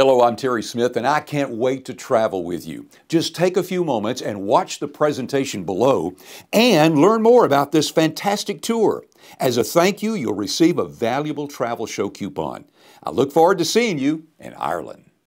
Hello, I'm Terry Smith, and I can't wait to travel with you. Just take a few moments and watch the presentation below and learn more about this fantastic tour. As a thank you, you'll receive a valuable travel show coupon. I look forward to seeing you in Ireland.